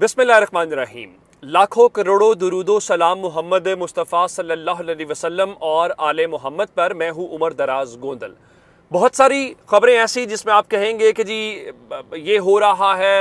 बिसमीम लाखों करोड़ों दरूदो सलाम मोहम्मद मुस्तफ़ा सल्लल्लाहु अलैहि वसल्लम और आल मोहम्मद पर मैं हूँ उमर दराज गोंदल बहुत सारी खबरें ऐसी जिसमें आप कहेंगे कि जी ये हो रहा है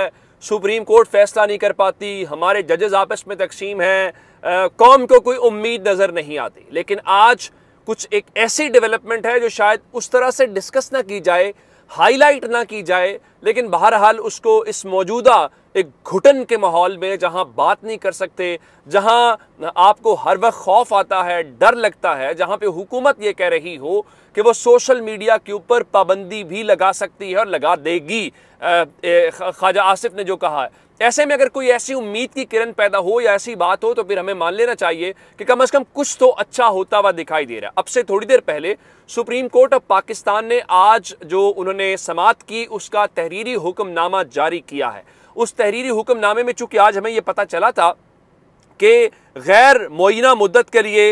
सुप्रीम कोर्ट फैसला नहीं कर पाती हमारे जजेज आपस में तकसीम हैं कौम को कोई उम्मीद नज़र नहीं आती लेकिन आज कुछ एक ऐसी डेवलपमेंट है जो शायद उस तरह से डिस्कस ना की जाए हाईलाइट ना की जाए लेकिन बहरहाल उसको इस मौजूदा एक घुटन के माहौल में जहां बात नहीं कर सकते जहां आपको हर वक्त खौफ आता है डर लगता है जहां पे हुकूमत ये कह रही हो कि वो सोशल मीडिया के ऊपर पाबंदी भी लगा सकती है और लगा देगी ख्वाजा आसिफ ने जो कहा है ऐसे में अगर कोई ऐसी उम्मीद की किरण पैदा हो या ऐसी बात हो तो फिर हमें मान लेना चाहिए कि कम अज़ कम कुछ तो अच्छा होता हुआ दिखाई दे रहा है अब से थोड़ी देर पहले सुप्रीम कोर्ट ऑफ पाकिस्तान ने आज जो उन्होंने समात की उसका तहरीरी हुक्मनामा जारी किया है उस तहरीरी हुक्मनामे में चूंकि आज हमें यह पता चला था कि गैर मुना मुद्दत के लिए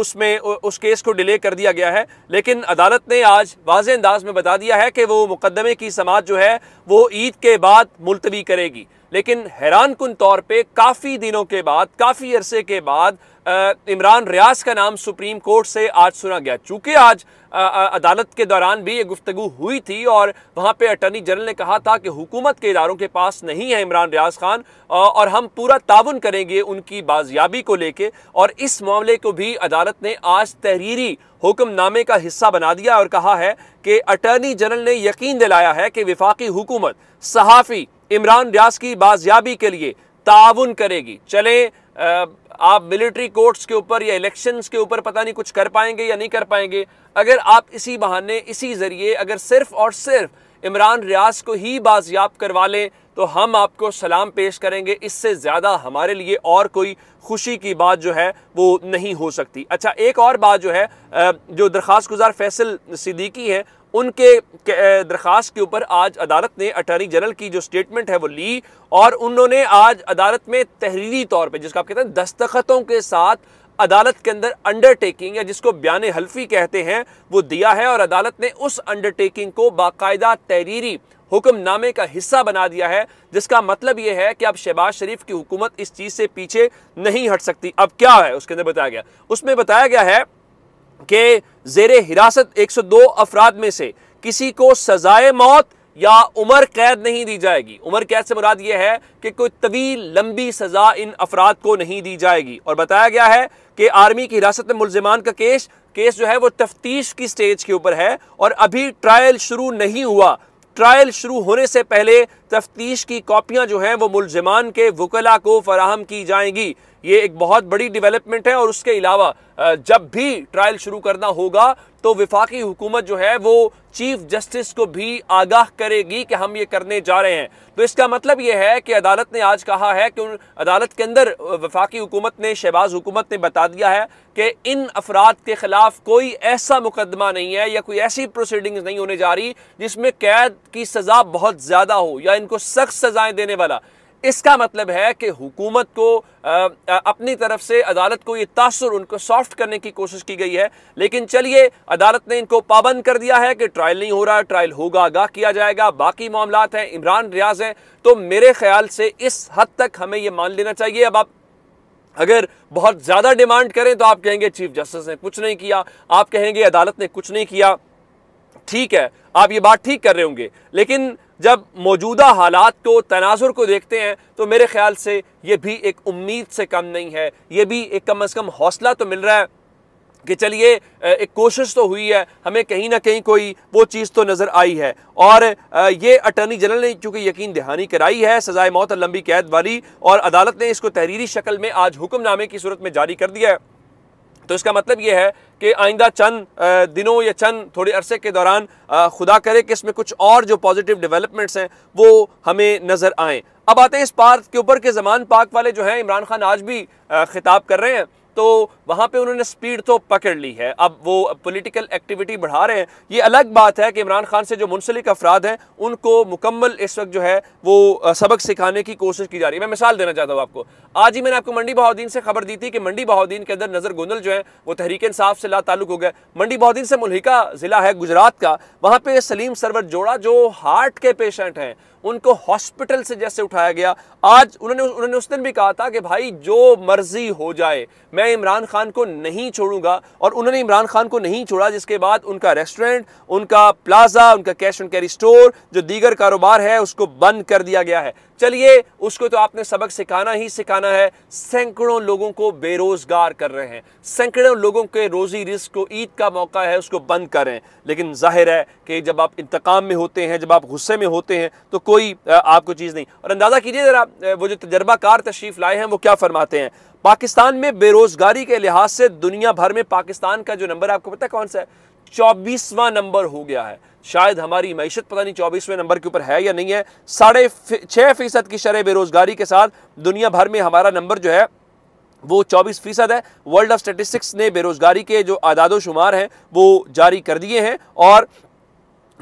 उसमें उस केस को डिले कर दिया गया है लेकिन अदालत ने आज वाज अंदाज में बता दिया है कि वो मुकदमे की समात जो है वो ईद के बाद मुलतवी करेगी लेकिन हैरान कन तौर पर काफ़ी दिनों के बाद काफ़ी अरसे के बाद इमरान रियाज का नाम सुप्रीम कोर्ट से आज सुना गया चूंकि आज अदालत के दौरान भी ये गुफ्तु हुई थी और वहाँ पे अटर्नी जनरल ने कहा था कि हुकूमत के इदारों के पास नहीं है इमरान रियाज खान और हम पूरा ताउन करेंगे उनकी बाजियाबी को लेके और इस मामले को भी अदालत ने आज तहरीरी हुक्मनामे का हिस्सा बना दिया और कहा है कि अटर्नी जनरल ने यकीन दिलाया है कि विफाकी हुकूमत सहाफ़ी इमरान रियाज की बाजियाबी के लिए ताउन करेगी चलें आप मिलिट्री कोर्ट्स के ऊपर या इलेक्शंस के ऊपर पता नहीं कुछ कर पाएंगे या नहीं कर पाएंगे अगर आप इसी बहाने इसी ज़रिए अगर सिर्फ और सिर्फ इमरान रियाज को ही बाजियाब करवा लें तो हम आपको सलाम पेश करेंगे इससे ज़्यादा हमारे लिए और कोई खुशी की बात जो है वो नहीं हो सकती अच्छा एक और बात जो है जो दरख्वास्त गुजार फैसल सिद्दीकी है उनके दरख्वास्त के ऊपर आज अदालत ने अटॉर्नी जनरल की जो स्टेटमेंट है वो ली और उन्होंने आज अदालत में तहरीरी तौर पे जिसको आप कहते हैं दस्तखतों के साथ अदालत के अंदर अंडरटेकिंग या जिसको बयान हल्फी कहते हैं वो दिया है और अदालत ने उस अंडरटेकिंग को बाकायदा तहरीरी हुक्मनामे का हिस्सा बना दिया है जिसका मतलब यह है कि अब शहबाज शरीफ की हुकूमत इस चीज़ से पीछे नहीं हट सकती अब क्या है उसके अंदर बताया गया उसमें बताया गया है के जेर हिरासत 102 अफराद में से किसी को सजाए मौत या उम्र कैद नहीं दी जाएगी उम्र कैद से मुराद यह है कि कोई तवील लंबी सजा इन अफराद को नहीं दी जाएगी और बताया गया है कि आर्मी की हिरासत में मुलजमान का केस केस जो है वो तफ्तीश की स्टेज के ऊपर है और अभी ट्रायल शुरू नहीं हुआ ट्रायल शुरू होने से पहले तफ्तीश की कॉपियां जो हैं वो मुलजमान के वकला को फराहम की जाएंगी ये एक बहुत बड़ी डेवलपमेंट है और उसके अलावा जब भी ट्रायल शुरू करना होगा तो विफाकी हुकूमत जो है वो चीफ जस्टिस को भी आगाह करेगी कि हम ये करने जा रहे हैं तो इसका मतलब ये है कि अदालत ने आज कहा है कि अदालत के अंदर वफाकी हुकूमत ने शहबाज हुकूमत ने बता दिया है कि इन अफराद के ख़िलाफ़ कोई ऐसा मुकदमा नहीं है या कोई ऐसी प्रोसीडिंग्स नहीं होने जा रही जिसमें कैद की सज़ा बहुत ज़्यादा हो या इनको सख्त सज़ाएं देने वाला इसका मतलब है कि हुकूमत को अपनी तरफ से अदालत को ये तासर उनको सॉफ्ट करने की कोशिश की गई है लेकिन चलिए अदालत ने इनको पाबंद कर दिया है कि ट्रायल नहीं हो रहा ट्रायल होगा आगाह किया जाएगा बाकी मामला हैं इमरान रियाज हैं तो मेरे ख्याल से इस हद तक हमें ये मान लेना चाहिए अब आप अगर बहुत ज़्यादा डिमांड करें तो आप कहेंगे चीफ जस्टिस ने कुछ नहीं किया आप कहेंगे अदालत ने कुछ नहीं किया ठीक है आप ये बात ठीक कर रहे होंगे लेकिन जब मौजूदा हालात को तनाजुर को देखते हैं तो मेरे ख्याल से ये भी एक उम्मीद से कम नहीं है ये भी एक कम अज़ कम हौसला तो मिल रहा है कि चलिए एक कोशिश तो हुई है हमें कहीं ना कहीं कोई वो चीज़ तो नज़र आई है और ये अटर्नी जनरल ने चूँकि यकीन दहानी कराई है सज़ाए मौत और लंबी कैद वाली और अदालत ने इसको तहरीरी शक्ल में आज हुक्मनामे की सूरत में जारी कर दिया है तो इसका मतलब ये है कि आइंदा चंद दिनों या चंद थोड़े अरसे के दौरान खुदा करे कि इसमें कुछ और जो पॉजिटिव डेवलपमेंट्स हैं वो हमें नज़र आएँ अब आते हैं इस पार्क के ऊपर के जमान पाक वाले जो हैं इमरान खान आज भी खिताब कर रहे हैं तो वहाँ पे उन्होंने स्पीड तो पकड़ ली है अब वो पॉलिटिकल एक्टिविटी बढ़ा रहे हैं ये अलग बात है कि इमरान खान से जो मुंसलिक अफराद हैं उनको मुकम्मल इस वक्त जो है वो सबक सिखाने की कोशिश की जा रही है मैं मिसाल देना चाहता हूँ आपको आज ही मैंने आपको मंडी बहाद्दीन से खबर दी थी कि मंडी बहाद्दीन के अंदर नज़र गुंदल जो है वो तहरीक इंसाफ से ला ताल्लुक हो गया मंडी बहाद्दीन से मुलिका ज़िला है गुजरात का वहाँ पे सलीम सरवर जोड़ा जो हार्ट के पेशेंट हैं उनको हॉस्पिटल से जैसे उठाया गया आज उन्होंने उन्होंने उस दिन भी कहा था कि भाई जो मर्जी हो जाए मैं इमरान खान को नहीं छोड़ूंगा और उन्होंने इमरान खान को नहीं छोड़ा जिसके बाद उनका रेस्टोरेंट उनका प्लाजा उनका कैश एंड कैरी स्टोर जो दीगर कारोबार है उसको बंद कर दिया गया है चलिए उसको तो आपने सबक सिखाना ही सिखाना है सैकड़ों लोगों को बेरोजगार कर रहे हैं सैकड़ों लोगों के रोजी रिस्क को ईद का मौका है उसको बंद करें लेकिन जाहिर है कि जब आप इंतकाम में होते हैं जब आप गुस्से में होते हैं तो कोई आपको चीज़ नहीं और अंदाज़ा कीजिए ज़रा वो जो तजर्बाकार तशरीफ़ लाए हैं वो क्या फरमाते हैं पाकिस्तान में बेरोजगारी के लिहाज से दुनिया भर में पाकिस्तान का जो नंबर आपको पता है कौन सा है चौबीसवां नंबर हो गया है शायद हमारी मीशत पता नहीं चौबीसवें नंबर के ऊपर है या नहीं है साढ़े छः फीसद की शरह बेरोज़गारी के साथ दुनिया भर में हमारा नंबर जो है वो 24 फीसद है वर्ल्ड ऑफ स्टेटिस्टिक्स ने बेरोज़गारी के जो आदाद शुमार हैं वो जारी कर दिए हैं और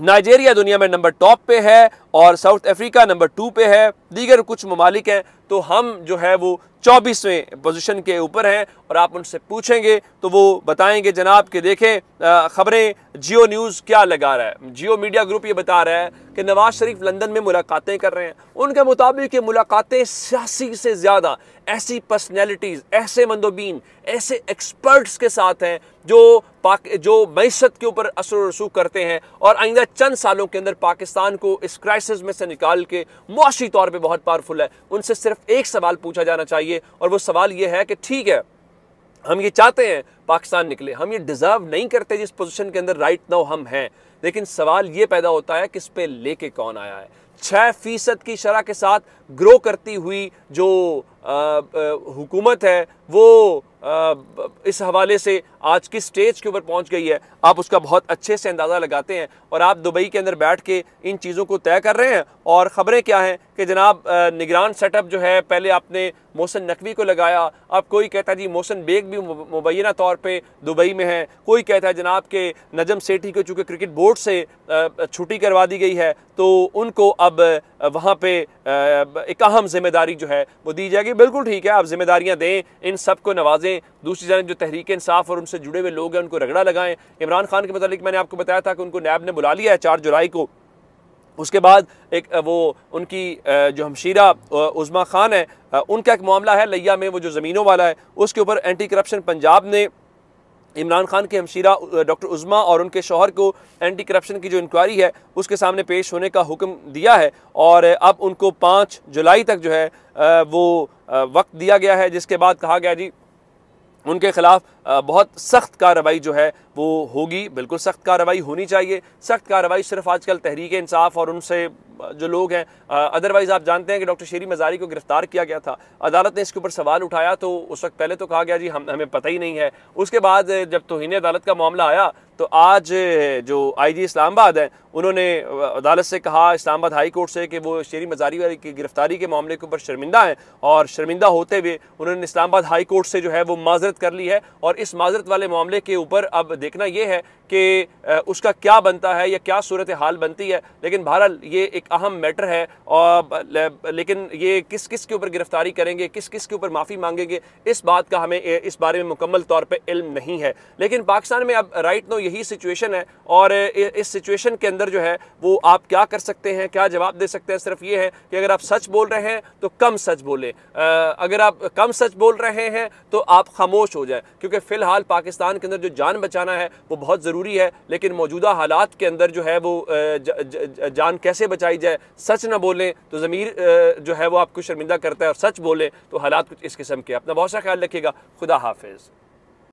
नाइजेरिया दुनिया में नंबर टॉप पे है और साउथ अफ्रीका नंबर टू पे है दीगर कुछ ममालिक हैं तो हम जो है वो चौबीसवें पोजीशन के ऊपर हैं और आप उनसे पूछेंगे तो वो बताएंगे जनाब के देखें ख़बरें जियो न्यूज़ क्या लगा रहा है जियो मीडिया ग्रुप ये बता रहा है कि नवाज शरीफ लंदन में मुलाकातें कर रहे हैं उनके मुताबिक ये मुलाकातें सियासी से ज़्यादा ऐसी पर्सनैलिटीज़ ऐसे मंदोबीन ऐसे एक्सपर्ट्स के साथ हैं जो पाक जो मीशत के ऊपर असर रसूख करते हैं और आइंदा चंद सालों के अंदर पाकिस्तान को इस क्राइसिस में से निकाल के मुआशी तौर पे बहुत पावरफुल है उनसे सिर्फ एक सवाल पूछा जाना चाहिए और वो सवाल ये है कि ठीक है हम ये चाहते हैं पाकिस्तान निकले हम ये डिज़र्व नहीं करते जिस पोजिशन के अंदर राइट नाउ हम हैं लेकिन सवाल ये पैदा होता है कि इस पर लेके कौन आया है छः फ़ीसद की शरह के साथ ग्रो करती हुई जो हुकूमत है वो आ, इस हवाले से आज किस स्टेज के ऊपर पहुंच गई है आप उसका बहुत अच्छे से अंदाज़ा लगाते हैं और आप दुबई के अंदर बैठ के इन चीज़ों को तय कर रहे हैं और ख़बरें क्या हैं कि जनाब निगरान सेटअप जो है पहले आपने मोहसन नकवी को लगाया अब कोई कहता है जी मोहसन बेग भी मुबैना तौर पे दुबई में है कोई कहता है जनाब के नजम सेठी को चूँकि क्रिकेट बोर्ड से छुट्टी करवा दी गई है तो उनको अब वहाँ पर एक अहम जिम्मेदारी जो है वो दी जाएगी बिल्कुल ठीक है आप जिम्मेदारियाँ दें इन सब को नवाजें दूसरी जानक जो तहरीक इंसाफ और उनसे से जुड़े हुए लोग हैं उनको रगड़ा लगाएं इमरान खान के मतलब मैंने आपको बताया था कि उनको नैब ने बुला लिया है चार जुलाई को उसके बाद एक वो उनकी जो हमशीरा उज़मा ख़ान है उनका एक मामला है लिया में वो जो ज़मीनों वाला है उसके ऊपर एंटी करप्शन पंजाब ने इमरान खान के हमशीरा डॉक्टर उज़मा और उनके शोहर को एंटी करप्शन की जो इंक्वायरी है उसके सामने पेश होने का हुक्म दिया है और अब उनको पाँच जुलाई तक जो है वो वक्त दिया गया है जिसके बाद कहा गया जी उनके खिलाफ बहुत सख्त कार्रवाई जो है वो होगी बिल्कुल सख्त कार्रवाई होनी चाहिए सख्त कार्रवाई सिर्फ आजकल तहरीक इंसाफ और उनसे जो लोग हैं अदरवाइज़ आप जानते हैं कि डॉक्टर शेरी मजारी को गिरफ़्तार किया गया था अदालत ने इसके ऊपर सवाल उठाया तो उस वक्त पहले तो कहा गया जी हम हमें पता ही नहीं है उसके बाद जब तोहनी अदालत का मामला आया तो आज जो आई जी इस्लामाबाद हैं उन्होंने अदालत से कहा इस्लामाबाद हाई कोर्ट से कि वो शेरी मजारी वाली की गिरफ्तारी के मामले के ऊपर शर्मिंदा हैं और शर्मिंदा होते हुए उन्होंने इस्लामाबाद हाई कोर्ट से जो है वो माजरत कर ली है और इस माजरत वाले मामले के ऊपर अब देखना यह है कि उसका क्या बनता है या क्या सूरत हाल बनती है लेकिन बहरहाल ये एक अहम मैटर है और लेकिन ये किस किस के ऊपर गिरफ्तारी करेंगे किस किस के ऊपर माफ़ी मांगेंगे इस बात का हमें इस बारे में मुकम्मल तौर पर इल्म नहीं है लेकिन पाकिस्तान में अब राइट नो यही सिचुएशन है और इस सिचुएशन के अंदर जो है वो आप क्या कर सकते हैं क्या जवाब दे सकते हैं सिर्फ ये है कि अगर आप सच बोल रहे हैं तो कम सच बोलें अगर आप कम सच बोल रहे हैं तो आप खामोश हो जाए क्योंकि फ़िलहाल पाकिस्तान के अंदर जो जान बचाना है वो बहुत ज़रूरी है लेकिन मौजूदा हालात के अंदर जो है वो जान कैसे बचाई जाए सच ना बोलें तो ज़मीर जो है वो आपको शर्मिंदा करता है और सच बोलें तो हालात कुछ इस किस्म के अपना बहुत सा ख्याल रखिएगा खुदा हाफिज़